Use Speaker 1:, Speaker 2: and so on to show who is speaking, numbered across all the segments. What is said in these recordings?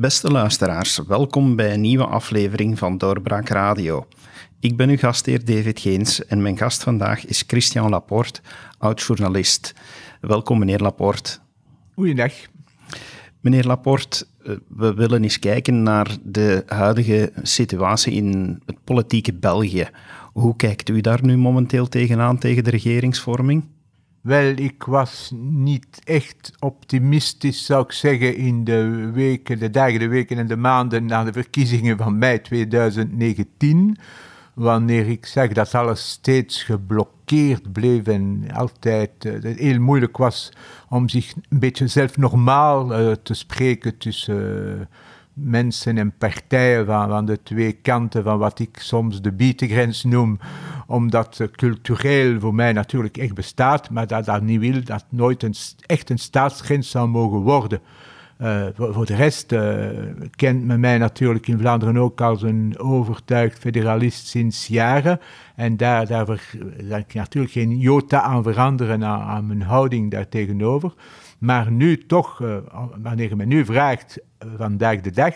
Speaker 1: Beste luisteraars, welkom bij een nieuwe aflevering van Doorbraak Radio. Ik ben uw gastheer David Geens en mijn gast vandaag is Christian Laporte, oud-journalist. Welkom meneer Laporte. Goeiedag. Meneer Laporte, eh, we willen eens kijken naar de huidige situatie in het politieke België. Hoe kijkt u daar nu momenteel tegenaan, tegen de regeringsvorming?
Speaker 2: Wel, ik was niet echt optimistisch, zou ik zeggen, in de weken, de dagen, de weken en de maanden na de verkiezingen van mei 2019. Wanneer ik zag dat alles steeds geblokkeerd bleef en altijd eh, het heel moeilijk was om zich een beetje zelf normaal eh, te spreken tussen mensen en partijen van, van de twee kanten van wat ik soms de bietengrens noem, omdat cultureel voor mij natuurlijk echt bestaat, maar dat dat niet wil, dat nooit een, echt een staatsgrens zou mogen worden. Eh, voor, de rest eh, kent men mij natuurlijk in Vlaanderen ook als een overtuigd federalist sinds jaren. En daar, daar, eh, daar kan ik natuurlijk geen jota aan veranderen aan, mijn houding daartegenover. Maar nu toch, eh, wanneer je me nu vraagt, eh, vandaag de dag,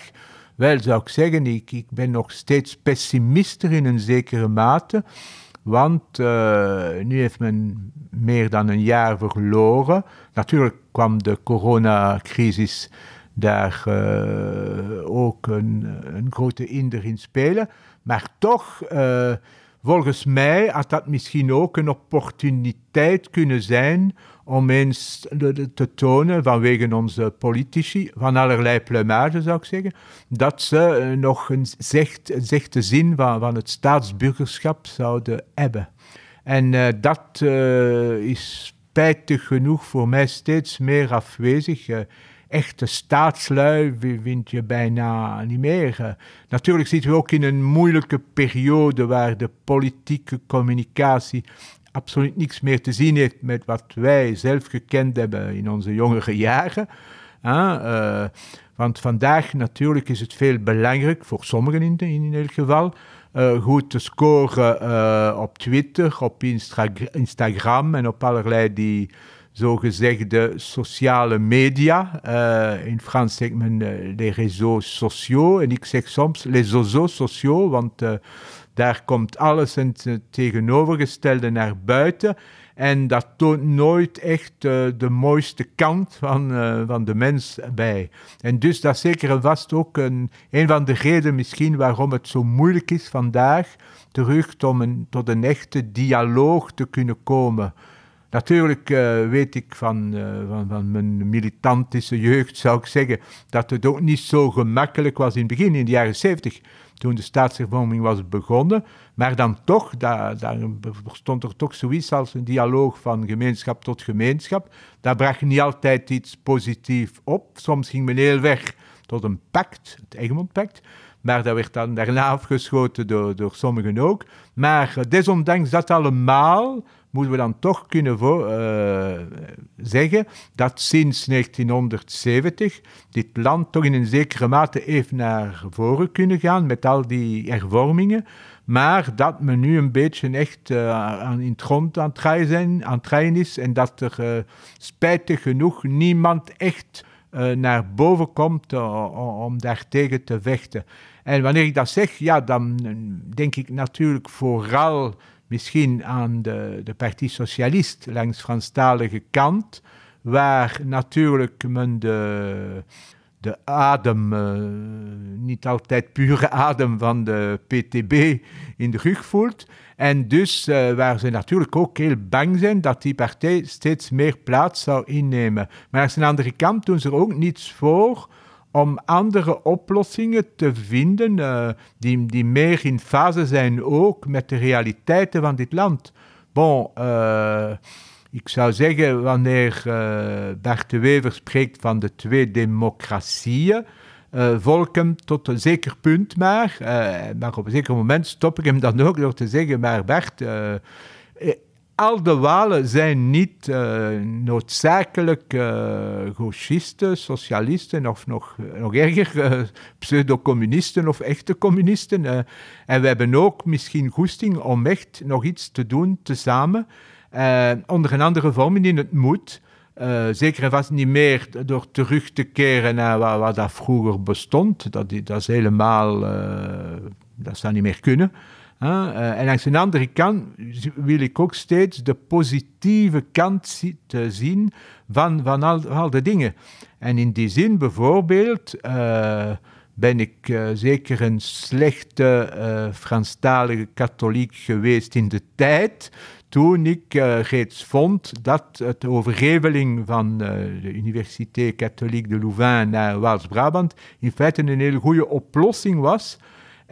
Speaker 2: wel zou ik zeggen, ik, ik ben nog steeds pessimister in een zekere mate. Want eh, nu heeft men meer dan een jaar verloren. Natuurlijk kwam de coronacrisis daar ook een, een, grote inder in spelen. Maar toch, volgens mij had dat misschien ook een opportuniteit kunnen zijn om eens te tonen, vanwege onze politici, van allerlei plumage zou ik zeggen, dat ze eh, nog een zicht, te zin van, van het staatsburgerschap zouden hebben. En eh, dat eh, is spijtig genoeg voor mij steeds meer afwezig. echte staatslui vind je bijna niet meer. Natuurlijk zitten we ook in een moeilijke periode waar de politieke communicatie absoluut niks meer te zien heeft met wat wij zelf gekend hebben in onze jongere jaren. Eh, want vandaag natuurlijk is het veel belangrijk, voor sommigen in, in elk geval, eh, goed te scoren eh, op Twitter, op Instagram en op allerlei die zogezegde sociale media. in Frans zegt men les réseaux sociaux en ik zeg soms les réseaux sociaux, want daar komt alles in het tegenovergestelde naar buiten. En dat toont nooit echt eh, de mooiste kant van, eh, van de mens bij. En dus dat is zeker en vast ook een, een van de redenen misschien waarom het zo moeilijk is vandaag terug om een, tot een echte dialoog te kunnen komen. Natuurlijk eh, weet ik van, van, van, mijn militantische jeugd, zou ik zeggen, dat het ook niet zo gemakkelijk was in het begin, in de jaren zeventig toen de staatshervorming was begonnen. Maar dan toch, daar, stond er toch zoiets als een dialoog van gemeenschap tot gemeenschap. Daar bracht niet altijd iets positiefs op. Soms ging men heel weg tot een pact, het Egmond-pact. Maar dat werd dan daarna afgeschoten door, door sommigen ook. Maar desondanks dat allemaal moeten we dan toch kunnen eh, zeggen dat sinds 1970 dit land toch in een zekere mate even naar voren kunnen gaan met al die hervormingen. Maar dat men nu een beetje echt eh, aan, in het grond aan het aan is en dat er eh, spijtig genoeg niemand echt naar boven komt om daartegen te vechten. En wanneer ik dat zeg, ja, dan denk ik natuurlijk vooral Misschien aan de, de Socialist langs Franstalige kant, waar natuurlijk men de, de adem, eh, niet altijd pure adem van de PTB in de rug voelt. En dus eh, waar ze natuurlijk ook heel bang zijn dat die partij steeds meer plaats zou innemen. Maar aan de andere kant doen ze er ook niets voor om andere oplossingen te vinden eh, die, die meer in fase zijn ook met de realiteiten van dit land. Bon, eh, ik zou zeggen, wanneer uh, eh, Bart de Wever spreekt van de twee democratieën, uh, volk tot een zeker punt maar. maar op een zeker moment stop ik hem dan ook door te zeggen, maar Bert, al de Walen zijn niet eh, noodzakelijk uh, eh, gauchisten, socialisten of nog, nog erger, uh, pseudo-communisten of echte communisten. en we hebben ook misschien goesting om echt nog iets te doen tezamen, onder een andere vorm in het moet. zeker en vast niet meer door terug te keren naar wat dat vroeger bestond. Dat, dat is helemaal, dat zou niet meer kunnen. Eh, en aan de andere kant wil ik ook steeds de positieve kant zien van, van al, de dingen. En in die zin bijvoorbeeld eh, ben ik eh, zeker een slechte uh, Franstalige katholiek geweest in de tijd. Toen ik reeds vond dat het overheveling van de Universiteit Katholiek de Louvain naar Waals-Brabant in feite een hele goede oplossing was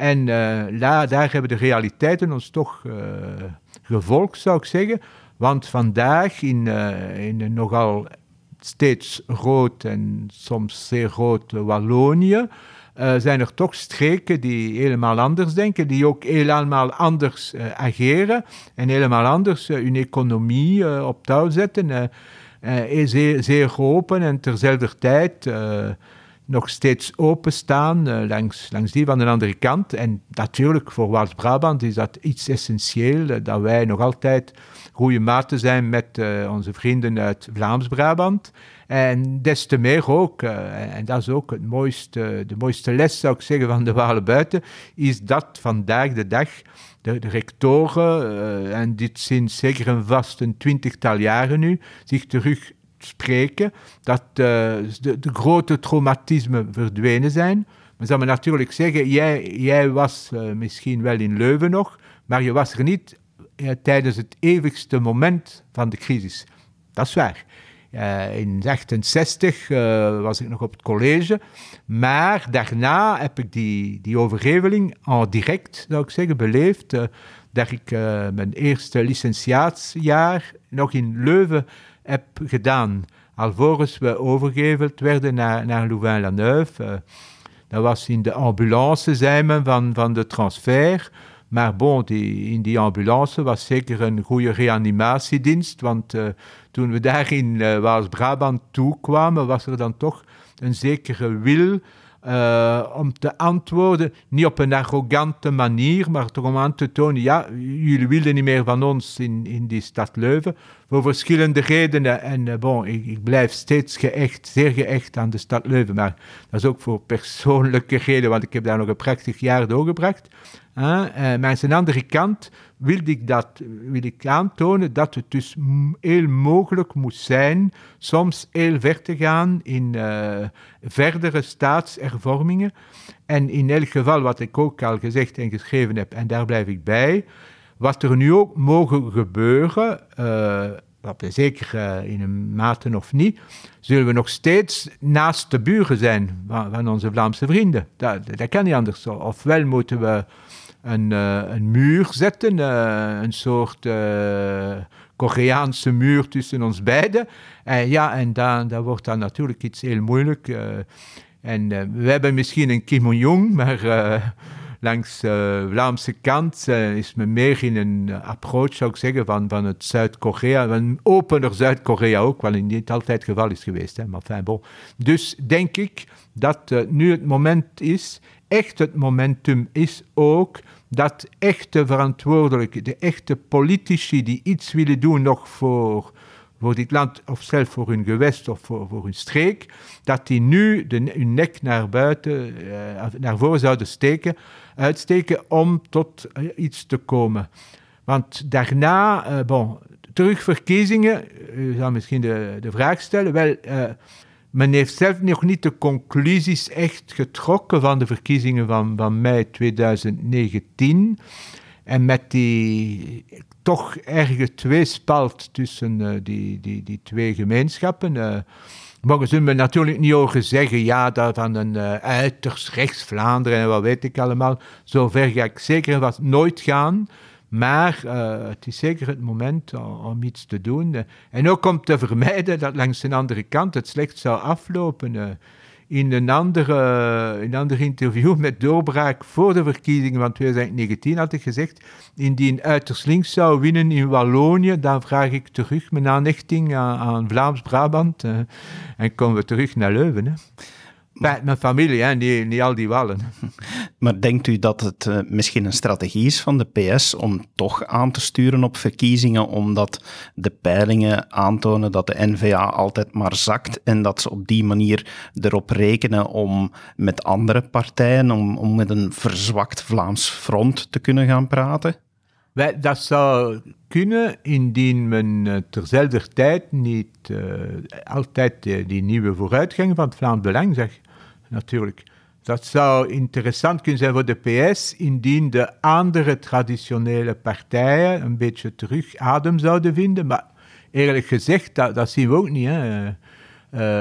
Speaker 2: en eh, daar hebben de realiteiten ons toch eh, gevolgd, zou ik zeggen. Want vandaag, in, eh, in een nogal steeds rood en soms zeer rood Wallonië, zijn er toch streken die helemaal anders denken, die ook helemaal anders uh, ageren en helemaal anders hun economie op touw zetten. is zeer, zeer, en terzelfde tijd nog steeds openstaan eh, langs, langs die van de andere kant. En natuurlijk, voor Waals-Brabant is dat iets essentieel, eh, dat wij nog altijd goede maten zijn met eh, onze vrienden uit Vlaams-Brabant. En des te meer ook, en dat is ook het mooiste, de mooiste les, zou ik zeggen, van de Walen buiten, is dat vandaag de dag de, rectoren, en dit sinds zeker een vast een twintigtal jaren nu, zich terug spreken, dat eh, de, de grote traumatismen verdwenen zijn. Maar zou me natuurlijk zeggen, jij, jij was eh, misschien wel in Leuven nog, maar je was er niet eh, tijdens het eeuwigste moment van de crisis. Dat is waar. in 68 was ik nog op het college, maar daarna heb ik die, die overheveling en direct, zou ik zeggen, beleefd. dat ik mijn eerste licentiaatsjaar nog in Leuven heb gedaan. Alvorens we overgeheveld werden naar, naar Louvain-la-Neuve. Eh, dat was in de ambulance, zei men, van, van de transfer. Maar bon, die, in die ambulance was zeker een goede reanimatiedienst. Want eh, toen we daar in uh, Waals-Brabant toekwamen, was er dan toch een zekere wil om te antwoorden. Niet op een arrogante manier, maar toch om aan te tonen: ja, jullie wilden niet meer van ons in, in die stad Leuven voor verschillende redenen. En eh, bon, ik, ik, blijf steeds geëcht, zeer geëcht aan de stad Leuven. Maar dat is ook voor persoonlijke redenen, want ik heb daar nog een prachtig jaar doorgebracht. Eh, maar aan de andere kant wilde ik, dat, wil ik aantonen dat het dus heel mogelijk moet zijn, soms heel ver te gaan in eh, verdere staatshervormingen. En in elk geval, wat ik ook al gezegd en geschreven heb, en daar blijf ik bij, wat er nu ook mogen gebeuren, wat eh, zeker eh, in een mate of niet, zullen we nog steeds naast de buren zijn van, onze Vlaamse vrienden. Dat, dat, kan niet anders. Ofwel moeten we een, eh, een muur zetten, een soort Koreaanse muur tussen ons beiden. En ja, en dan, dan wordt dat natuurlijk iets heel moeilijk. en we hebben misschien een Kim Jong, maar langs de eh, Vlaamse kant eh, is men meer in een eh, approach, zou ik zeggen, van, van het Zuid-Korea. Een opener Zuid-Korea ook, wat niet altijd het geval is geweest. Hè, maar fijn, Dus denk ik dat nu het moment is, echt het momentum is ook dat echte verantwoordelijke, de echte politici die iets willen doen nog voor voor dit land, of zelfs voor hun gewest of voor, voor hun streek, dat die nu de, hun nek naar buiten, eh, naar voren zouden steken, uitsteken om tot eh, iets te komen. Want daarna, uh, bon, terugverkiezingen, u zou misschien de, de vraag stellen, wel, men heeft zelf nog niet de conclusies echt getrokken van de verkiezingen van, van mei 2019. En met die toch erge tweespalt tussen eh, die, die, die twee gemeenschappen. Uh, mogen ze me natuurlijk niet horen zeggen, ja, dat van een uh, uiterst rechts Vlaanderen en wat weet ik allemaal. Zover ga ik zeker wat nooit gaan. Maar het is zeker het moment om, om, iets te doen. En ook om te vermijden dat langs een andere kant het slecht zou aflopen in een, andere, een ander interview met Doorbraak voor de verkiezingen van 2019 had ik gezegd, indien uiterst links zou winnen in Wallonië, dan vraag ik terug mijn aanhechting aan, Vlaams-Brabant eh, en komen we terug naar Leuven. Hè. Met mijn familie hè, die, niet al die wallen. Maar denkt u dat het eh, misschien een strategie is van de
Speaker 1: PS om toch aan te sturen op verkiezingen, omdat de peilingen aantonen dat de NVA altijd maar zakt en dat ze op die manier erop rekenen om met andere partijen, om, om met een verzwakt Vlaams front te kunnen gaan praten?
Speaker 2: Dat zou kunnen indien men eh, terzelfde tijd niet eh, altijd die nieuwe vooruitgang van het Vlaams Belang zegt natuurlijk. Dat zou interessant kunnen zijn voor de PS indien de andere traditionele partijen een beetje terug adem zouden vinden. Maar eerlijk gezegd, dat, dat zien we ook niet. Hè. Uh, eh,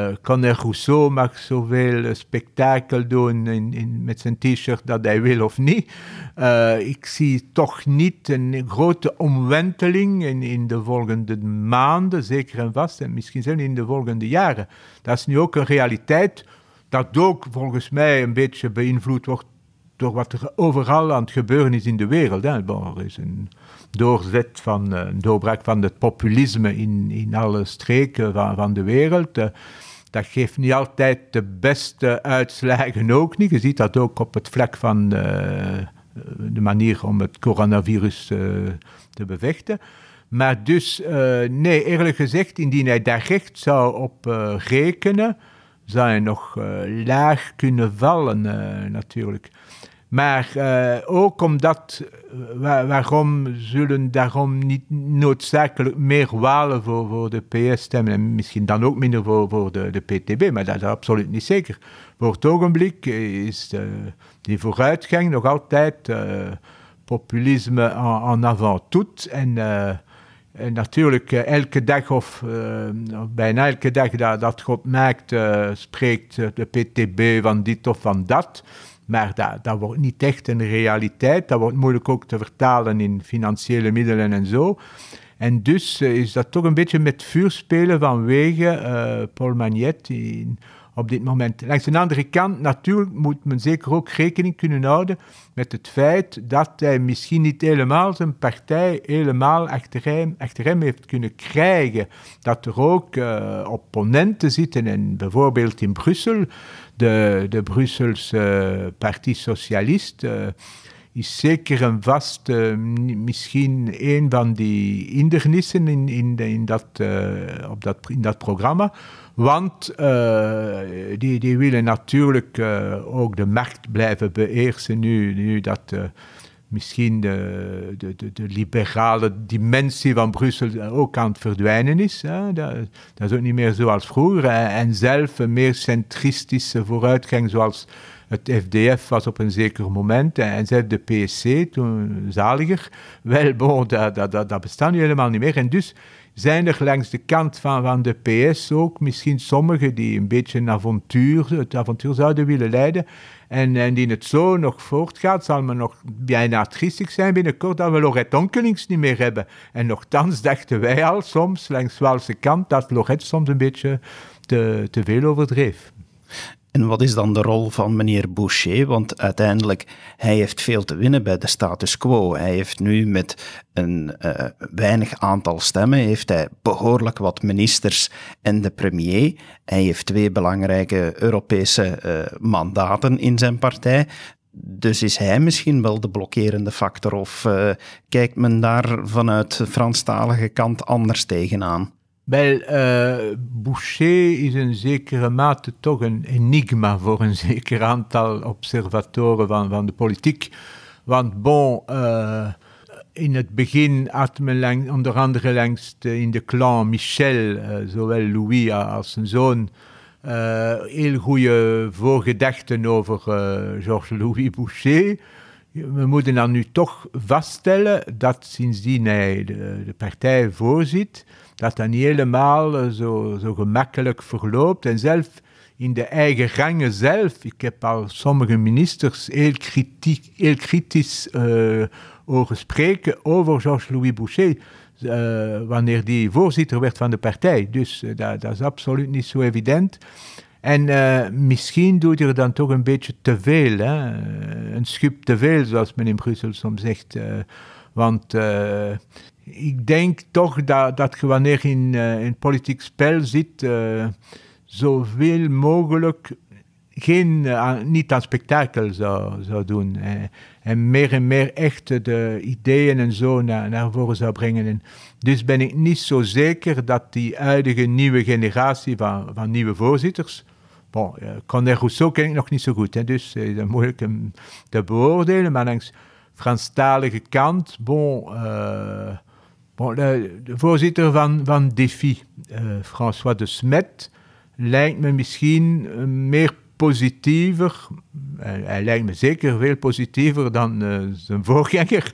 Speaker 2: eh, Conner Rousseau mag zoveel spektakel doen in, met zijn t-shirt dat hij wil of niet. Eh, ik zie toch niet een grote omwenteling in, in de volgende maanden, zeker en vast, en misschien zelfs in de volgende jaren. Dat is nu ook een realiteit dat ook volgens mij een beetje beïnvloed wordt door wat er overal aan het gebeuren is in de wereld. Hè. Er is een doorzet van, eh, een doorbraak van het populisme in, in alle streken van, van de wereld. Eh, dat geeft niet altijd de beste uitslagen ook niet. Je ziet dat ook op het vlak van eh, de manier om het coronavirus uh, te bevechten. Maar dus, nee, eerlijk gezegd, indien hij daar recht zou op rekenen, zou je nog eh, laag kunnen vallen eh, natuurlijk. Maar eh, ook omdat, waarom zullen daarom niet noodzakelijk meer walen voor, voor de PS stemmen en misschien dan ook minder voor, voor de, de PTB, maar dat is absoluut niet zeker. Voor het ogenblik is die vooruitgang nog altijd populisme en, en avant tout en en eh, natuurlijk, eh, elke dag eh, of bijna elke dag dat, dat God maakt, spreekt de PTB van dit of van dat. Maar dat, dat wordt niet echt een realiteit. Dat wordt moeilijk ook te vertalen in financiële middelen en zo. En dus is dat toch een beetje met vuur spelen vanwege Paul Magnet, in op dit moment. Langs de andere kant, natuurlijk moet men zeker ook rekening kunnen houden met het feit dat hij misschien niet helemaal zijn partij helemaal achter hem, heeft kunnen krijgen. Dat er ook uh, opponenten zitten, en bijvoorbeeld in Brussel, de, de Brusselse Partij eh, Partie Socialist. Eh, is zeker een vast, misschien een van die hindernissen in, in, in, dat, op dat, in dat programma. Want eh, die, die willen natuurlijk eh, ook de markt blijven beheersen nu, nu dat eh, misschien de, de, de, de, liberale dimensie van Brussel ook aan het verdwijnen is. Hè. Dat, dat, is ook niet meer zoals vroeger. En zelf een meer centristische vooruitgang zoals het FDF was op een zeker moment en zelf de PSC, toen zaliger. Wel, bon, dat, dat, dat, dat bestaat nu helemaal niet meer. En dus zijn er langs de kant van, van de PS ook misschien sommigen die een beetje een avontuur, het avontuur zouden willen leiden. En, en die het zo nog voortgaat, zal men nog bijna triestig zijn binnenkort dat we Lorette niet meer hebben. En nogthans dachten wij al soms langs Walse kant dat Loret soms een beetje te, te veel overdreef. En wat is dan de rol van
Speaker 1: meneer Boucher? Want uiteindelijk, hij heeft veel te winnen bij de status quo. Hij heeft nu met een eh, weinig aantal stemmen, heeft hij behoorlijk wat ministers en de premier. Hij heeft twee belangrijke Europese eh, mandaten in zijn partij. Dus is hij misschien wel de blokkerende factor? Of eh, kijkt men daar vanuit de Franstalige kant anders tegenaan?
Speaker 2: Wel, eh, Boucher is in zekere mate toch een enigma voor een zeker aantal observatoren van, van de politiek. Want bon, eh, in het begin had men onder andere langs de, in de clan Michel, eh, zowel Louis als zijn zoon, heel goede voorgedachten over Georges-Louis Boucher. We moeten dan nu toch vaststellen dat sindsdien hij de, de partij voorzit dat dat niet helemaal eh, zo, zo gemakkelijk verloopt. En zelf in de eigen rangen zelf, ik heb al sommige ministers heel, kritiek, heel kritisch uh, horen spreken over Georges-Louis Boucher. Eh, wanneer die voorzitter werd van de partij. Dus dat, dat, is absoluut niet zo evident. En misschien doet hij er dan toch een beetje te veel, hè? een schub te veel, zoals men in Brussel soms zegt. want ik denk toch dat, dat je wanneer je in een eh, politiek spel zit, eh, zoveel mogelijk geen, eh, niet aan spektakel zou, zou doen. En, en meer en meer echt de ideeën en zo naar, naar voren zou brengen. En dus ben ik niet zo zeker dat die huidige nieuwe generatie van, van nieuwe voorzitters. Bon, Condé Rousseau ken ik nog niet zo goed, hè, dus is moeilijk hem te beoordelen. Maar langs Franstalige kant, bon, uh, de, voorzitter van, van DEFI, eh, François de Smet, lijkt me misschien eh, meer positiever, hij, lijkt me zeker veel positiever dan eh, zijn voorganger,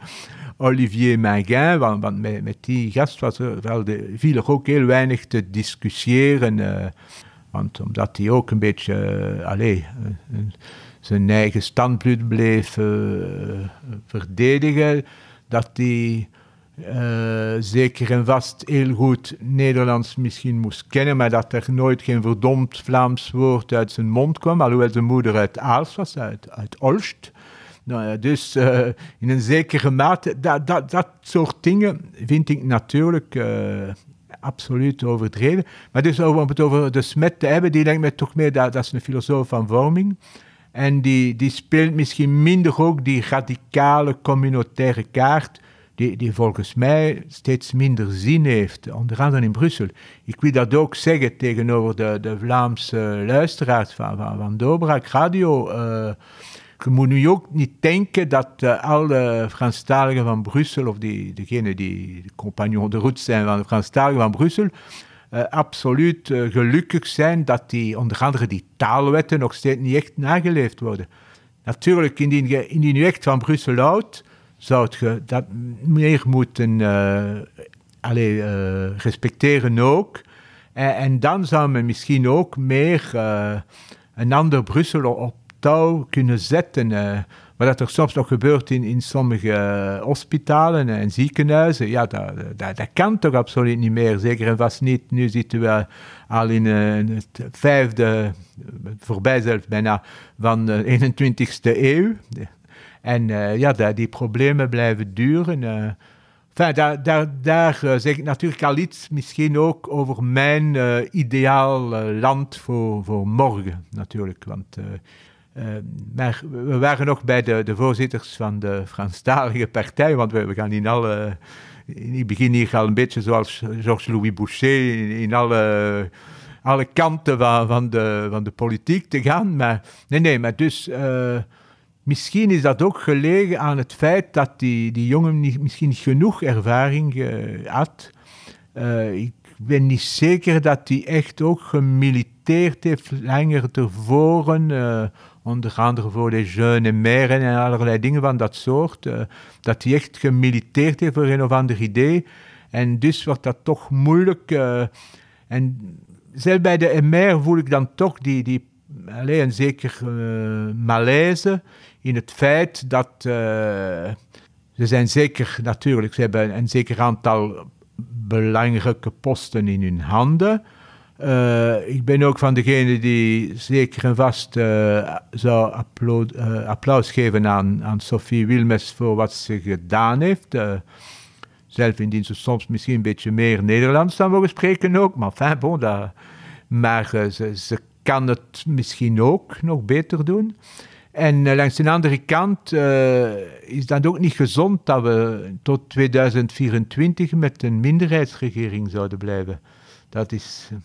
Speaker 2: Olivier Minguin, want, met, die gast was er wel de, viel er ook heel weinig te discussiëren. want omdat hij ook een beetje allez, zijn eigen standpunt bleef verdedigen, dat hij eh, zeker en vast heel goed Nederlands misschien moest kennen, maar dat er nooit geen verdomd Vlaams woord uit zijn mond kwam, alhoewel zijn moeder uit Aals was, uit, uit Olst. Nou dus eh, in een zekere mate, dat, dat, dat soort dingen vind ik natuurlijk eh, absoluut overdreven. Maar dus om het over de smet te hebben, die denkt mij toch meer, dat, dat is een filosoof van vorming. En die, die speelt misschien minder ook die radicale communautaire kaart die, die volgens mij steeds minder zin heeft, onder andere in Brussel. Ik wil dat ook zeggen tegenover de, de Vlaamse luisteraars van, van, van Radio. Eh, je moet nu ook niet denken dat eh, alle Franstaligen van Brussel, of die, degenen die de compagnon de route zijn van de Franstaligen van Brussel, eh, absoluut gelukkig zijn dat die, onder andere die taalwetten nog steeds niet echt nageleefd worden. Natuurlijk, in je, indien je echt van Brussel houdt, zou je dat meer moeten eh, eh, respecteren ook. En, en, dan zou men misschien ook meer eh, een ander Brussel op touw kunnen zetten. Maar dat er soms nog gebeurt in, in sommige hospitalen en ziekenhuizen, ja, dat, dat, dat, kan toch absoluut niet meer. Zeker en vast niet. Nu zitten we al in het vijfde, voorbij zelfs bijna, van de 21ste eeuw. En eh, ja, die problemen blijven duren. Uh, enfin, daar, daar, daar eh, zeg ik natuurlijk al iets, misschien ook over mijn ideaal land voor, voor morgen, natuurlijk. Want, maar we waren nog bij de, de voorzitters van de Franstalige partij, want we, gaan in alle... Ik begin hier al een beetje zoals Georges-Louis Boucher, in, alle alle kanten van, van, de, van de politiek te gaan. Maar nee, nee, maar dus Misschien is dat ook gelegen aan het feit dat die, die jongen misschien niet genoeg ervaring eh, had. Eh, ik ben niet zeker dat hij echt ook gemiliteerd heeft langer tevoren. Uh, onder andere voor de Jeune Meren en allerlei dingen van dat soort. dat hij echt gemiliteerd heeft voor een of ander idee. En dus wordt dat toch moeilijk. en zelfs bij de MR voel ik dan toch die, die Alleen een zeker eh, malaise in het feit dat eh, ze zijn zeker, natuurlijk, ze hebben een zeker aantal belangrijke posten in hun handen. Eh, ik ben ook van degene die zeker en vast zou applaud, uh, applaus geven aan, aan Sophie Wilmes voor wat ze gedaan heeft. zelf indien ze soms misschien een beetje meer Nederlands dan mogen spreken ook, maar fijn bon, dat, maar ze, ze kan het misschien ook nog beter doen. En eh, langs de andere kant eh, is dat ook niet gezond dat we tot 2024 met een minderheidsregering zouden blijven. Dat is, eh,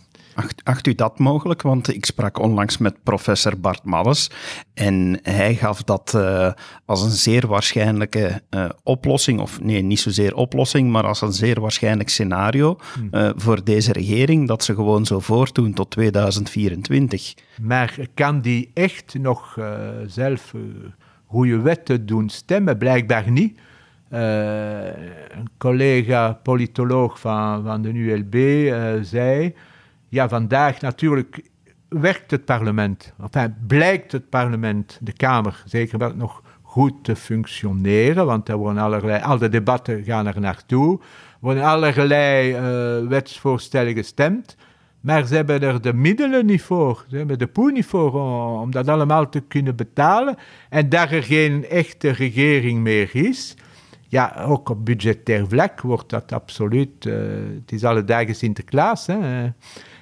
Speaker 2: Acht, u dat mogelijk? Want ik sprak onlangs met professor Bart Malles
Speaker 1: en hij gaf dat eh, als een zeer waarschijnlijke eh, oplossing, of nee, niet zozeer oplossing, maar als een zeer waarschijnlijk scenario hmm. eh, voor deze regering, dat ze gewoon zo voortdoen tot 2024.
Speaker 2: Maar kan die echt nog zelf goede wetten doen stemmen? Blijkbaar niet. een collega politoloog van, van de ULB zei ja, vandaag natuurlijk werkt het parlement, enfin blijkt het parlement, de Kamer zeker wel nog goed te functioneren, want er worden allerlei, al de debatten gaan er naartoe, worden allerlei uh, wetsvoorstellen gestemd, maar ze hebben er de middelen niet voor, ze hebben de poen niet voor om, dat allemaal te kunnen betalen. En daar er geen echte regering meer is, ja, ook op budgettair vlak wordt dat absoluut, eh, het is alle dagen Sinterklaas, hè.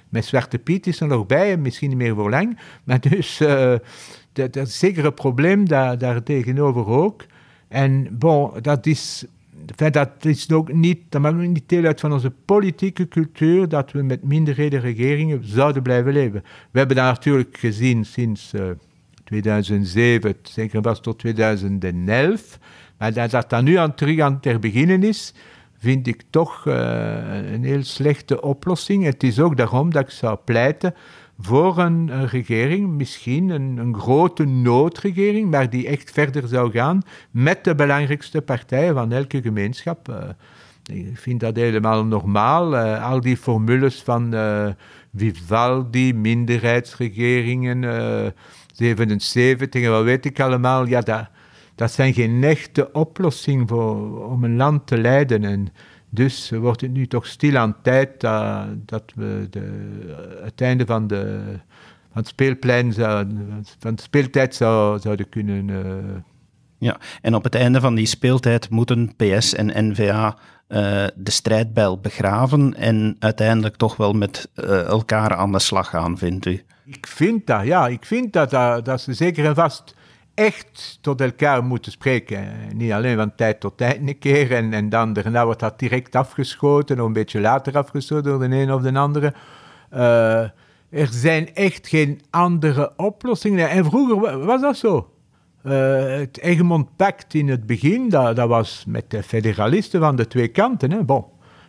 Speaker 2: Met Zwarte Piet is er nog bij misschien niet meer voor lang. Maar dus, eh, dat, dat is zeker een probleem daar, tegenover ook. En bon, dat is dat is ook niet, dat maakt niet deel uit van onze politieke cultuur dat we met minderheden regeringen zouden blijven leven. We hebben dat natuurlijk gezien sinds uh, eh, 2007, zeker was tot 2011, maar dat dat dan nu aan terug aan ter beginnen is, vind ik toch eh, een heel slechte oplossing. Het is ook daarom dat ik zou pleiten voor een, regering, misschien een, grote noodregering, maar die echt verder zou gaan met de belangrijkste partijen van elke gemeenschap. Eh, ik vind dat helemaal normaal. Eh, al die formules van Vivaldi, minderheidsregeringen, 77 en wat weet ik allemaal, ja, dat dat zijn geen echte oplossing voor, om een land te leiden. En dus wordt het nu toch stil aan tijd dat we de, het einde van, de, van, het, speelplein van de speeltijd zou, zouden kunnen. Eh, ja, en op het einde van die speeltijd moeten PS en
Speaker 1: NVA uh, eh, de strijdbijl begraven en uiteindelijk toch wel met eh, elkaar aan de slag gaan, vindt u?
Speaker 2: Ik vind dat, ja. Ik vind dat, dat, dat ze zeker en vast echt tot elkaar moeten spreken. Niet alleen van tijd tot tijd een keer en, en dan daarna nou wordt dat direct afgeschoten of een beetje later afgeschoten door de een of de andere. Eh, er zijn echt geen andere oplossingen. En vroeger was dat zo. Eh, het Egmond Pact in het begin, dat, dat, was met de federalisten van de twee kanten. Hè. Bon,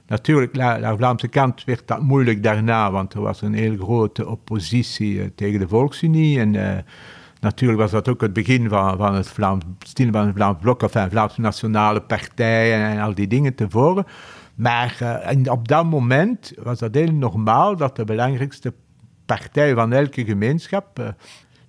Speaker 2: natuurlijk, aan de Vlaamse kant werd dat moeilijk daarna, want er was een heel grote oppositie eh, tegen de Volksunie en Natuurlijk was dat ook het begin van, van het Vlaams, van het Vlaams Blok, of enfin, eh, Vlaamse Nationale Partij en, al die dingen tevoren. Maar eh, op dat moment was dat heel normaal dat de belangrijkste partij van elke gemeenschap eh,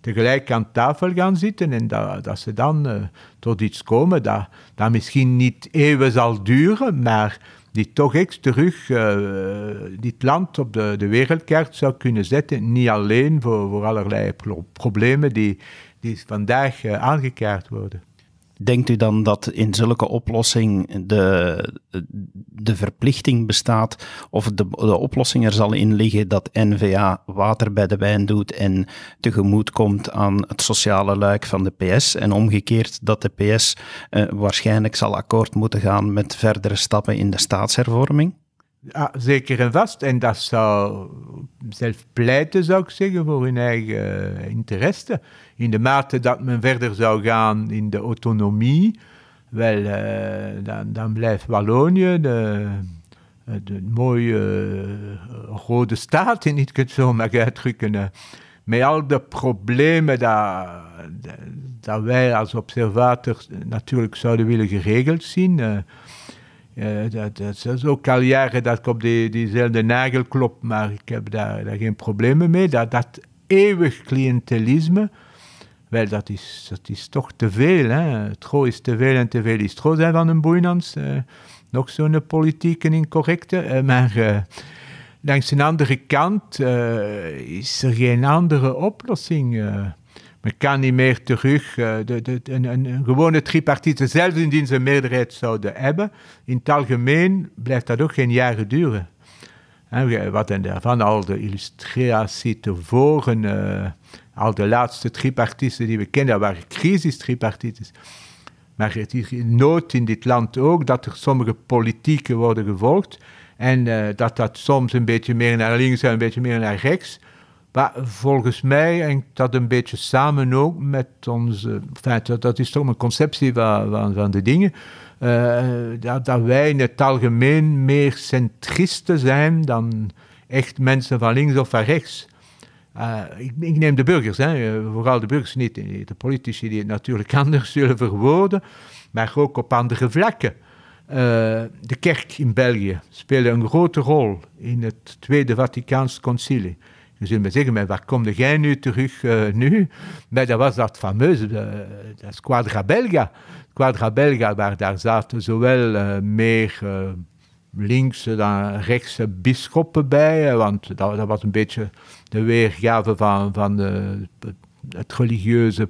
Speaker 2: tegelijk aan tafel gaan zitten en dat, dat ze dan tot iets komen dat, dat misschien niet eeuwen zal duren, maar die toch eens terug uh, dit land op de, de wereldkaart zou kunnen zetten. Niet alleen voor, voor allerlei problemen die, die vandaag eh, aangekaart worden.
Speaker 1: Denkt u dan dat in zulke oplossing de, de verplichting bestaat of de, de oplossing er zal in liggen dat NVA water bij de wijn doet en tegemoet komt aan het sociale luik van de PS en omgekeerd dat de PS eh, waarschijnlijk zal akkoord moeten gaan met verdere stappen in de staatshervorming?
Speaker 2: Ja, ah, zeker en vast. En dat zou zelf pleiten, zou ik zeggen, voor hun eigen eh, interesse. In de mate dat men verder zou gaan in de autonomie, wel, eh, dan, dan, blijft Wallonië de, eh, de mooie rode staat, in ik het zo mag uitdrukken. met al de problemen dat, wij als observators natuurlijk zouden willen geregeld zien dat, dat, is ook al jaren dat ik op die, diezelfde nagel klop, maar ik heb daar, daar geen problemen mee. Dat, dat eeuwig cliëntelisme, wel, dat is, dat is toch te veel. Hè? is te veel en te veel is tro, zijn Van een Boeinans. Eh, nog zo'n politiek en incorrecte. Eh, maar eh, langs een andere kant is er geen andere oplossing men kan niet meer terug. Eh, de, de, een, een, gewone tripartite, zelfs indien ze meerderheid zouden hebben, in het algemeen blijft dat ook geen jaren duren. wat en daarvan, al de illustratie tevoren, uh, eh, al de laatste tripartiten die we kennen, dat waren crisistripartites. Maar het is nood in dit land ook dat er sommige politieken worden gevolgd en eh, dat dat soms een beetje meer naar links en een beetje meer naar rechts maar volgens mij hangt dat een beetje samen ook met onze. Enfin, dat, dat, is toch een conceptie van, van, van de dingen. Eh, dat, dat, wij in het algemeen meer centristen zijn dan echt mensen van links of van rechts. Eh, ik, neem de burgers, hè, eh, vooral de burgers niet, de politici die het natuurlijk anders zullen verwoorden, maar ook op andere vlakken. de kerk in België speelde een grote rol in het Tweede Vaticaans Concilie. Je zult me zeggen, maar waar kom jij nu terug eh, nu? Maar dat was dat fameuze, eh, dat Quadra Belga. Quadra Belga, waar daar zaten zowel eh, meer linkse dan rechtse bisschoppen bij, want dat, dat, was een beetje de weergave van, van het religieuze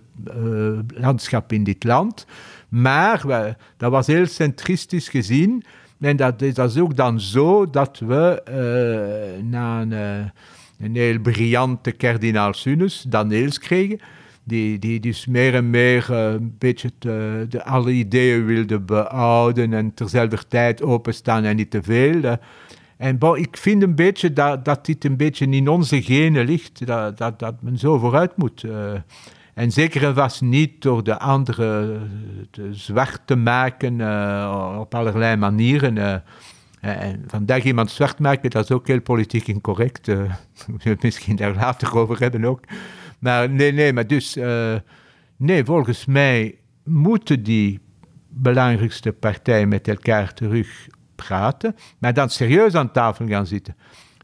Speaker 2: landschap in dit land. Maar dat was heel centristisch gezien. En dat, is ook dan zo dat we na een een heel briljante kardinaal Sunus, Daniels, kregen. Die, die dus meer en meer eh, een beetje eh, de, alle ideeën wilde behouden en terzelfde tijd openstaan en niet te veel. En ik vind een beetje dat, dat dit een beetje in onze genen ligt, dat, dat, dat men zo vooruit moet. Eh. En zeker was niet door de anderen zwart te maken op allerlei manieren. Eh, en vandaag iemand zwart maken, dat is ook heel politiek incorrect. Uh, we het misschien daar later over hebben ook. Maar nee, nee, maar dus... Eh, nee, volgens mij moeten die belangrijkste partijen met elkaar terug praten. Maar dan serieus aan tafel gaan zitten.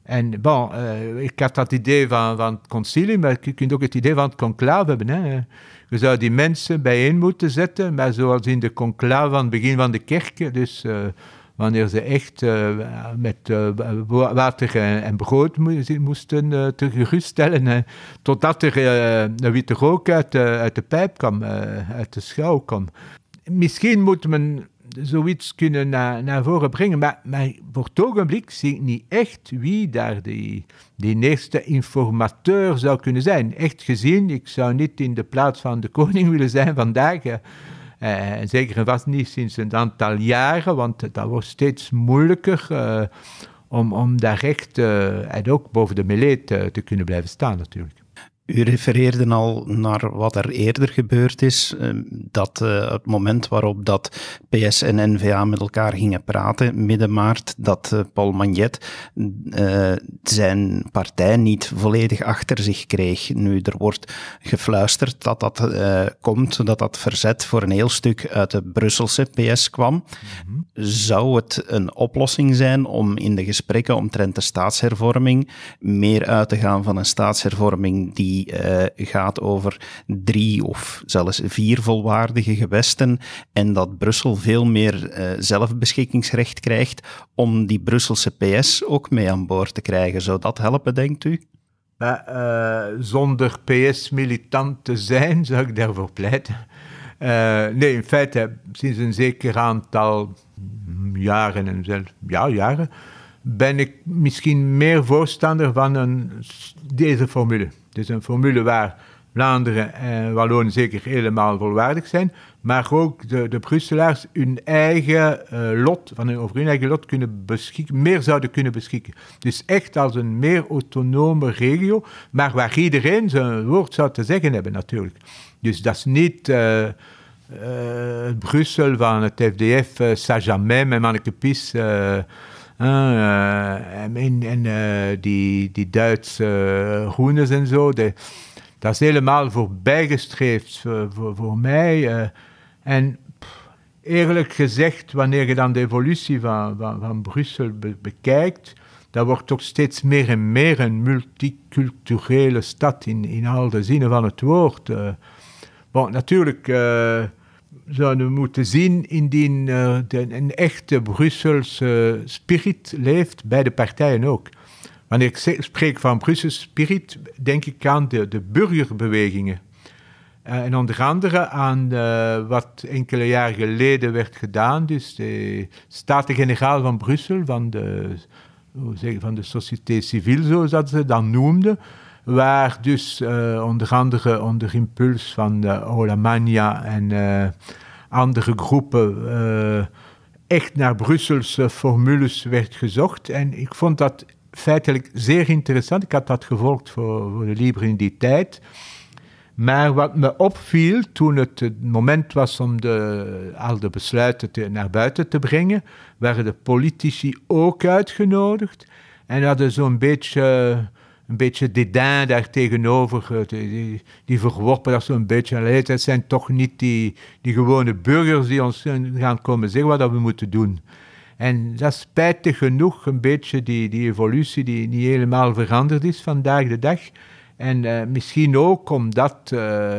Speaker 2: En bon, ik had dat idee van, van het concilie, maar je kunt ook het idee van het conclave hebben. Hè. Je zou die mensen bijeen moeten zetten, maar zoals in de conclave van het begin van de kerken, Dus wanneer ze echt eh, met eh, water en brood moesten uh, eh, te geruststellen, totdat er een witte rook uit, uit de pijp kwam, uit de schouw kwam. Misschien moet men zoiets kunnen naar, voren brengen, maar, maar voor het ogenblik zie ik niet echt wie daar die, die eerste informateur zou kunnen zijn. Echt gezien, ik zou niet in de plaats van de koning willen zijn vandaag. Eh, zeker en niet sinds een aantal jaren, want dat wordt steeds moeilijker eh, om, om daar recht en eh, ook boven de melee te, te kunnen blijven staan natuurlijk. U refereerde al naar wat er eerder gebeurd
Speaker 1: is. Ehm, dat eh, het moment waarop dat PS en NVA met elkaar gingen praten, midden maart, dat eh, Paul Magnet eh, zijn partij niet volledig achter zich kreeg. Nu, er wordt gefluisterd dat dat komt, dat dat verzet voor een heel stuk uit de Brusselse PS kwam. Mhm. Zou het een oplossing zijn om in de gesprekken omtrent de staatshervorming meer uit te gaan van een staatshervorming die die eh, gaat over drie of zelfs vier volwaardige gewesten en dat Brussel veel meer eh, zelfbeschikkingsrecht krijgt om die Brusselse PS ook mee aan boord te krijgen. Zou dat helpen, denkt u?
Speaker 2: Eh, zonder PS-militant te zijn, zou ik daarvoor pleiten. nee, in feite, sinds een zeker aantal jaren, en zelfs, ja, jaren, ben ik misschien meer voorstander van een, deze formule. Dus een formule waar Vlaanderen en Wallonië zeker helemaal volwaardig zijn, maar ook de, de Brusselaars hun eigen eh, lot, van hun, over hun eigen lot kunnen beschikken, meer zouden kunnen beschikken. Dus echt als een meer autonome regio, maar waar iedereen zijn woord zou te zeggen hebben natuurlijk. Dus dat is niet eh, eh, Brussel van het FDF, uh, jamais, mijn Manneke Pis... Eh, en en eh, die, die Duitse eh, groenes en zo, de, dat is helemaal voorbijgestreefd voor, voor, mij. en eerlijk gezegd, wanneer je dan de evolutie van, van, Brussel bekijkt, dat wordt toch steeds meer en meer een multiculturele stad in, in al de zinnen van het woord. Uh, natuurlijk, zouden moeten zien indien uh, een echte Brusselse spirit leeft bij de partijen ook. Wanneer ik spreek van Brusselse spirit, denk ik aan de, de burgerbewegingen. Eh, en onder andere aan eh, wat enkele jaren geleden werd gedaan, dus de Staten-Generaal van Brussel, van de, hoe zeg, van de Société Civile, zoals dat ze dat noemden waar dus eh, onder andere onder impuls van de eh, Olamania en eh, andere groepen echt naar Brusselse formules werd gezocht. En ik vond dat feitelijk zeer interessant. Ik had dat gevolgd voor, voor de Libre in die tijd. Maar wat me opviel toen het, moment was om de, al de besluiten naar buiten te brengen, waren de politici ook uitgenodigd. En hadden zo'n beetje een beetje dédain daar tegenover. Eh, die, die verworpen dat zo'n beetje. En het zijn toch niet die, die gewone burgers die ons eh, gaan komen zeggen wat we moeten doen. En dat is spijtig genoeg een beetje die, die evolutie die niet helemaal veranderd is vandaag de dag. En eh, misschien ook omdat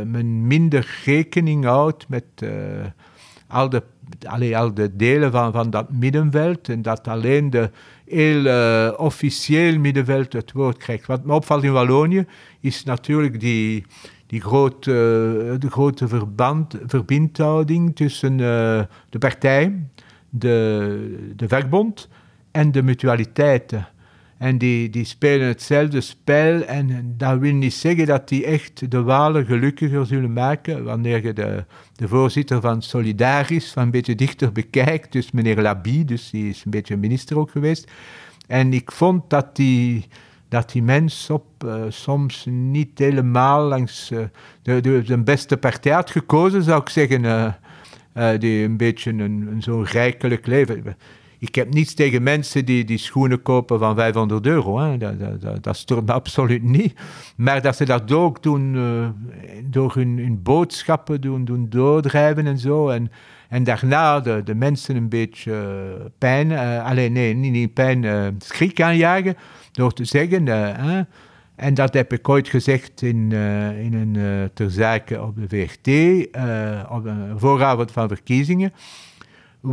Speaker 2: men minder rekening houdt met uh, al, de, allee, al de delen van, van dat middenveld. En dat alleen de, heel eh, officieel middenveld het woord krijgt. Wat me opvalt in Wallonië is natuurlijk die, die grote, eh, de grote verband, verbindhouding tussen eh, de partij, de, de vakbond en de mutualiteiten. En die, die spelen hetzelfde spel. En dat wil niet zeggen dat die echt de Walen gelukkiger zullen maken. Wanneer je de, de voorzitter van Solidaris van een beetje dichter bekijkt. Dus meneer Labie, dus die is een beetje minister ook geweest. En ik vond dat die, dat die mens op eh, soms niet helemaal langs eh, de, de, beste partij had gekozen, zou ik zeggen. Eh, die een beetje een, een zo'n rijkelijk leven ik heb niets tegen mensen die, die schoenen kopen van 500 euro. Hè. Dat, dat, dat, me absoluut niet. Maar dat ze dat ook doen eh, door hun, boodschappen doen, doen doordrijven en zo. En, en daarna de, de mensen een beetje eh, pijn, eh, alleen nee, niet, niet pijn, schrik aanjagen door te zeggen. Hè. En dat heb ik ooit gezegd in, in een ter zake op de VRT, op een vooravond van verkiezingen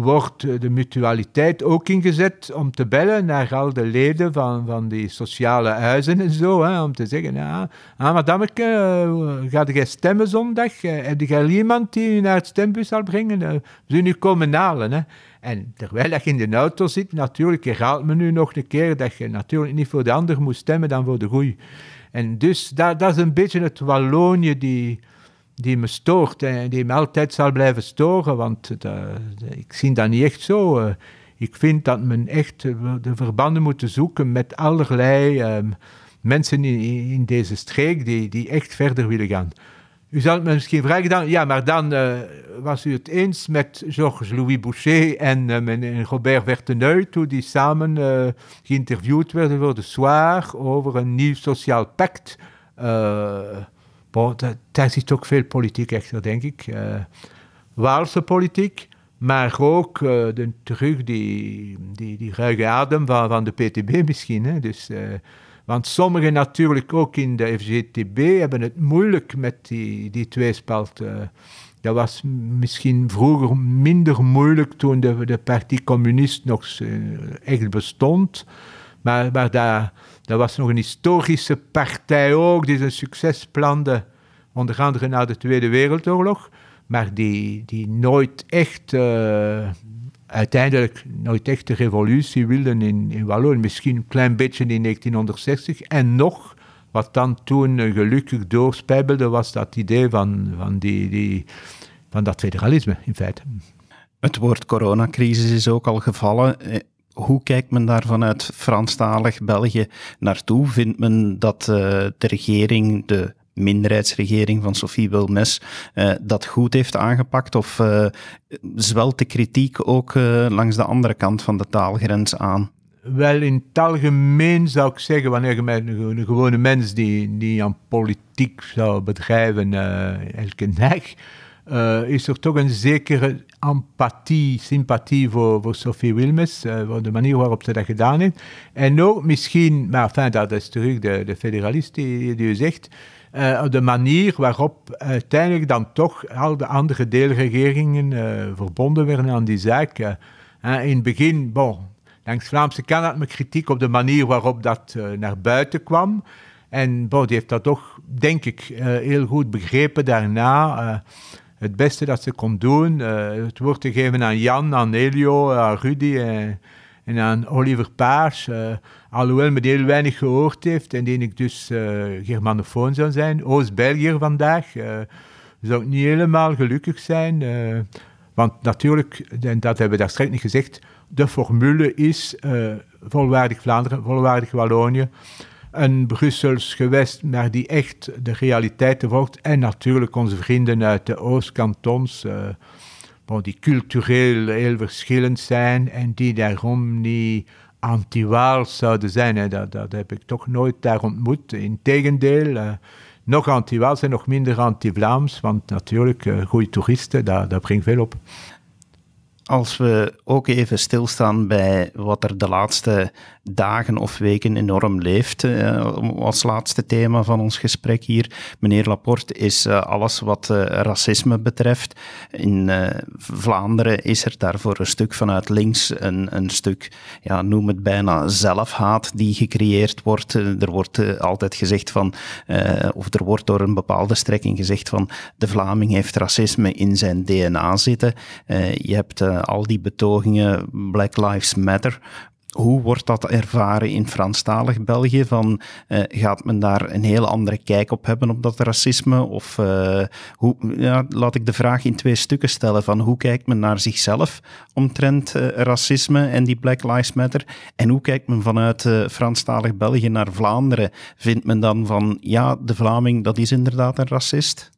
Speaker 2: wordt de mutualiteit ook ingezet om te bellen naar al de leden van, van die sociale huizen en zo. Hè, om te zeggen, ja, ah, ah madameke, u eh, gaat jij stemmen zondag? Eh, heb je iemand die je naar het stembus zal brengen? We eh, ze nu komen halen. Hè. En terwijl je in de auto zit, natuurlijk herhaalt men nu nog een keer dat je natuurlijk niet voor de ander moet stemmen dan voor de goeie. En dus dat, dat is een beetje het Wallonië die die me stoort en die me altijd zal blijven storen, want eh, ik zie dat niet echt zo. Eh, ik vind dat men echt eh, de verbanden moet zoeken met allerlei ehm, mensen in, deze streek die, die echt verder willen gaan. U zal me misschien vragen dan, ja, maar dan was u het eens met Georges Louis Boucher en, Robert Verteneuil, toen die samen geïnterviewd werden voor de Soir over een nieuw sociaal pact daar zit ook veel politiek achter, denk ik. Uh, Waalse politiek, maar ook uh, de, terug die, die, die ruige adem van, van de PTB misschien. Hè? Dus, eh, want sommigen natuurlijk ook in de FGTB hebben het moeilijk met die, die tweespalt. dat was misschien vroeger minder moeilijk toen de, de partij communist nog echt bestond. Maar, daar, daar was nog een historische partij ook, die zijn succes plande, onder andere na de Tweede Wereldoorlog, maar die, die nooit echt, eh, uiteindelijk nooit echt de revolutie wilden in, in Wallonië. Misschien een klein beetje in 1960 en nog. Wat dan toen gelukkig doorspijbelde, was dat idee van, van, die, die, van dat federalisme in feite. Het woord coronacrisis is ook al gevallen.
Speaker 1: Eh, hoe kijkt men daar vanuit Franstalig België naartoe? Vindt men dat eh, de regering, de minderheidsregering van Sophie Wilmes eh, dat goed heeft aangepakt? Of eh, zwelt de kritiek ook langs de andere kant van de taalgrens aan?
Speaker 2: Wel, in het algemeen zou ik zeggen, wanneer je met een gewone mens die, die aan politiek zou bedrijven, elke neig. Eh, is er toch een zekere empathie, sympathie voor, Sophie Wilmes, eh, voor de manier waarop ze dat gedaan heeft. En ook misschien, maar enfin, dat is terug de, de federalist die, die u zegt, uh, de manier waarop uiteindelijk dan toch al de andere deelregeringen verbonden werden aan die zaak. in het begin, bon, langs Vlaamse kant had kritiek op de manier waarop dat naar buiten kwam. En die heeft dat toch, denk ik, heel goed begrepen daarna het beste dat ze kon doen. Eh, het woord te geven aan Jan, aan Elio, aan Rudy en, en aan Oliver Paars. Eh, alhoewel met heel weinig gehoord heeft en die ik dus eh, germanofoon zou zijn. Oost-België vandaag zou ik niet helemaal gelukkig zijn. want natuurlijk, en dat hebben we daar straks niet gezegd, de formule is volwaardig Vlaanderen, volwaardig Wallonië een Brussels gewest, maar die echt de realiteit volgt. En natuurlijk onze vrienden uit de Oostkantons, uh, die cultureel heel verschillend zijn en die daarom niet anti-Waals zouden zijn. Hè. Dat, dat heb ik toch nooit daar ontmoet. Integendeel, eh, nog anti-Waals en nog minder anti-Vlaams, want natuurlijk, eh, goede toeristen, dat, dat brengt veel op als we ook even stilstaan
Speaker 1: bij wat er de laatste dagen of weken enorm leeft, eh, als laatste thema van ons gesprek hier, meneer Laporte, is eh, alles wat eh, racisme betreft. In Vlaanderen is er daarvoor een stuk vanuit links een, een stuk, ja, noem het bijna zelfhaat, die gecreëerd wordt. er wordt altijd gezegd van, of er wordt door een bepaalde strekking gezegd van, de Vlaming heeft racisme in zijn DNA zitten. je hebt eh, al die betogingen, Black Lives Matter. Hoe wordt dat ervaren in Franstalig België? Van, eh, gaat men daar een heel andere kijk op hebben op dat racisme? Of eh, hoe, ja, laat ik de vraag in twee stukken stellen: van hoe kijkt men naar zichzelf omtrent racisme en die Black Lives Matter? En hoe kijkt men vanuit Franstalig België naar Vlaanderen? Vindt men
Speaker 2: dan van ja, de Vlaming dat is inderdaad een racist?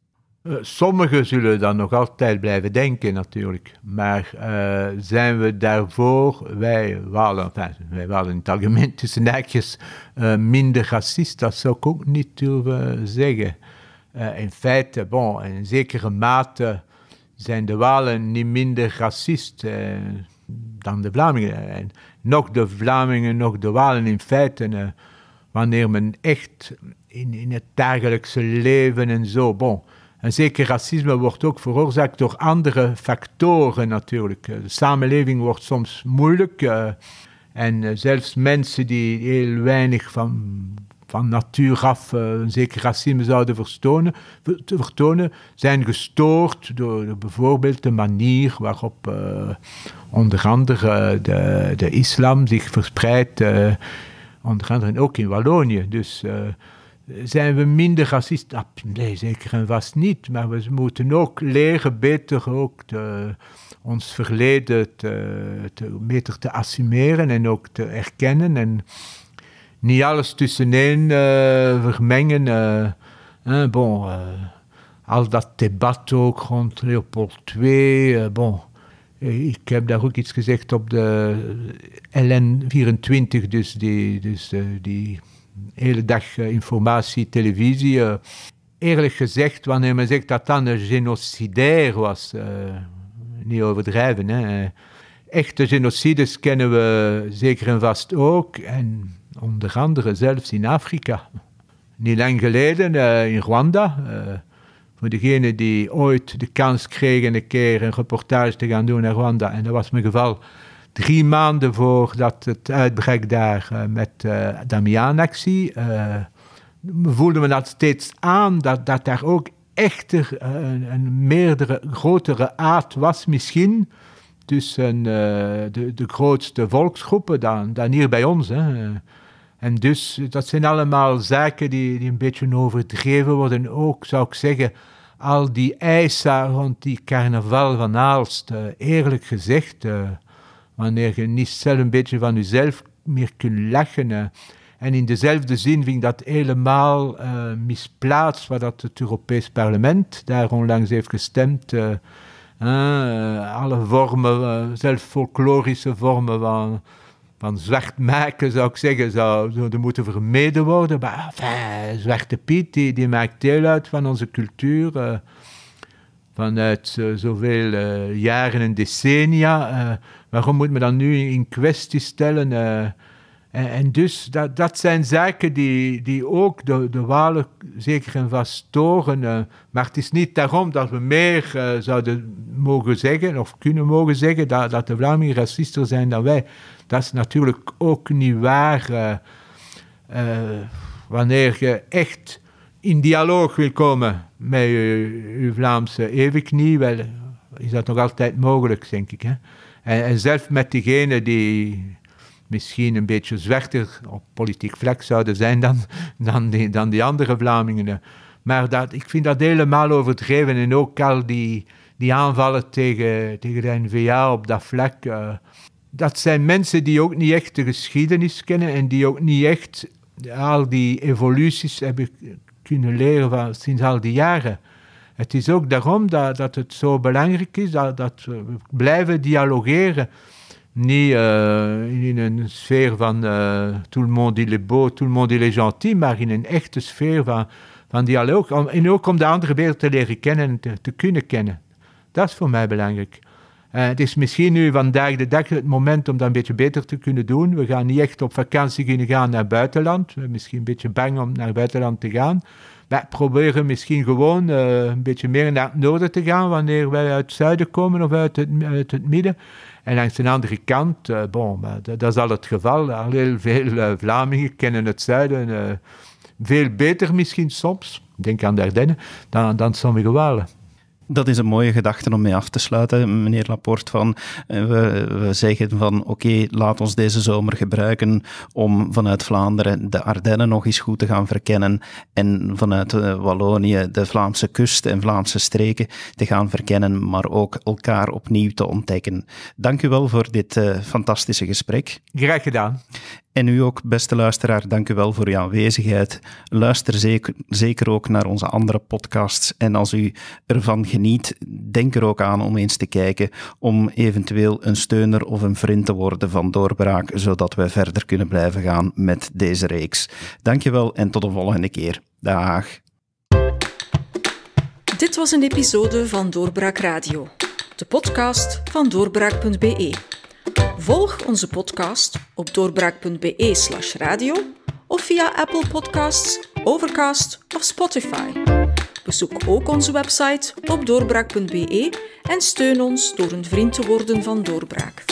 Speaker 2: Eh, sommigen zullen dan nog altijd blijven denken natuurlijk, maar eh, zijn we daarvoor, wij waren, wij waren in het algemeen tussen uh, minder racist, dat zou ik ook niet durven zeggen. in feite, bon, in zekere mate zijn de Walen niet minder racist dan de Vlamingen. nog de Vlamingen, nog de Walen in feite, wanneer men echt in, in het dagelijkse leven en zo, bon... En zeker racisme wordt ook veroorzaakt door andere factoren natuurlijk. De samenleving wordt soms moeilijk. Eh, en eh, zelfs mensen die heel weinig van, van natuur af eh, een zeker racisme zouden vertonen, zijn gestoord door bijvoorbeeld de manier waarop onder andere de, de islam zich verspreidt. onder andere ook in Wallonië. Dus zijn we minder racist? Ah, nee, zeker en vast niet. Maar we moeten ook leren beter ook ons verleden te, te, beter te assumeren en ook te erkennen. En niet alles tussenin eh, vermengen. Uh, bon, al dat debat ook rond Leopold II. bon. Ik heb daar ook iets gezegd op de LN24, dus die, dus, die hele dag eh, informatie, televisie. Eh. eerlijk gezegd, wanneer men zegt dat dat een genocidair was, eh, niet overdrijven. Hè. Echte genocides kennen we zeker en vast ook. En onder andere zelfs in Afrika. Niet lang geleden in Rwanda. voor degenen die ooit de kans kregen een keer een reportage te gaan doen naar Rwanda. En dat was mijn geval drie maanden voordat het uitbrek daar eh, met uh, eh, Damianactie, uh, eh, voelden we dat steeds aan, dat, dat daar ook echter een, een, meerdere, grotere aard was misschien tussen de, de grootste volksgroepen dan, dan hier bij ons. Hè. En dus, dat zijn allemaal zaken die, die een beetje overdreven worden ook, zou ik zeggen al die eisen rond die carnaval van Aalst, eerlijk gezegd, wanneer je niet zelf een beetje van jezelf meer kunt lachen. En in dezelfde zin vind ik dat helemaal eh, misplaatst wat dat het Europees Parlement daar onlangs heeft gestemd. Eh, eh, alle vormen, zelfs folklorische vormen van, van zwart maken, zou ik zeggen, zou, zouden moeten vermeden worden. Maar Zwarte Piet, die, die, maakt deel uit van onze cultuur vanuit eh, zoveel eh, jaren en decennia. waarom eh, moet men dan nu in kwestie stellen? En, en, dus dat, dat zijn zaken die, die ook de, de Walen zeker en vast storen. maar het is niet daarom dat we meer zouden mogen zeggen of kunnen mogen zeggen dat, dat de Vlamingen racister zijn dan wij. Dat is natuurlijk ook niet waar. wanneer je echt in dialoog wil komen met uw, Vlaamse evenknie, wel, is dat nog altijd mogelijk, denk ik. Hè? En, zelf met diegenen die misschien een beetje zwerter op politiek vlak zouden zijn dan, dan, die, dan die andere Vlamingen. Maar dat, ik vind dat helemaal overdreven. En ook al die, die aanvallen tegen, tegen de NVA op dat vlak. Eh, dat zijn mensen die ook niet echt de geschiedenis kennen en die ook niet echt al die evoluties hebben kunnen leren van, sinds al die jaren. Het is ook daarom dat, dat het zo belangrijk is dat, dat we blijven dialogeren. Niet eh, in een sfeer van uh, tout le monde il est beau, tout le monde il est gentil, maar in een echte sfeer van, van dialoog. en ook om de andere wereld te leren kennen en te kunnen kennen. Dat is voor mij belangrijk. Eh, het is misschien nu vandaag de dag het moment om dat een beetje beter te kunnen doen. We gaan niet echt op vakantie gaan naar het buitenland. We zijn misschien een beetje bang om naar het buitenland te gaan. We proberen misschien gewoon eh, een beetje meer naar het noorden te gaan wanneer wij uit het zuiden komen of uit het, uit het midden. En langs de andere kant, eh, dat, is al het geval. heel veel Vlamingen kennen het zuiden veel beter misschien soms, denk aan de Ardennen, dan, dan sommige Walen. Dat is een mooie
Speaker 1: gedachte om mee af te sluiten, meneer Laporte. Van, eh, we, we zeggen van oké, laat ons deze zomer gebruiken om vanuit Vlaanderen de Ardennen nog eens goed te gaan verkennen en vanuit eh, Wallonië de Vlaamse kust en Vlaamse streken te gaan verkennen, maar ook elkaar opnieuw te ontdekken. Dank u wel voor dit eh, fantastische gesprek.
Speaker 2: Graag gedaan.
Speaker 1: En u ook, beste luisteraar, dank u wel voor uw aanwezigheid. Luister zeker, zeker ook naar onze andere podcasts. En als u ervan geniet, denk er ook aan om eens te kijken om eventueel een steuner of een vriend te worden van Doorbraak, zodat wij verder kunnen blijven gaan met deze reeks. Dank je wel en tot de volgende keer. Dag. Dit was een episode van Doorbraak Radio, de podcast van doorbraak.be. Volg onze podcast op doorbraak.be/slash radio of via Apple Podcasts, Overcast of Spotify. Bezoek ook onze website op doorbraak.be en steun ons door een vriend te worden van Doorbraak.